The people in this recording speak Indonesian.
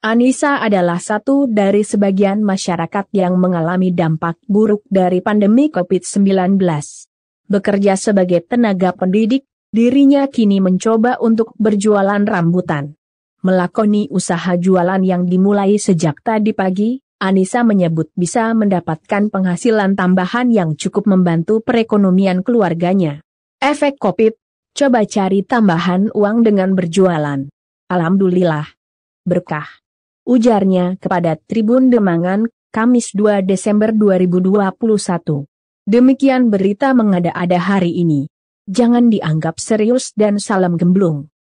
Anissa adalah satu dari sebagian masyarakat yang mengalami dampak buruk dari pandemi COVID-19. Bekerja sebagai tenaga pendidik, dirinya kini mencoba untuk berjualan rambutan. Melakoni usaha jualan yang dimulai sejak tadi pagi, Anissa menyebut bisa mendapatkan penghasilan tambahan yang cukup membantu perekonomian keluarganya. Efek COVID, coba cari tambahan uang dengan berjualan. Alhamdulillah. Berkah ujarnya kepada Tribun Demangan, Kamis 2 Desember 2021. Demikian berita mengada-ada hari ini. Jangan dianggap serius dan salam gemblung.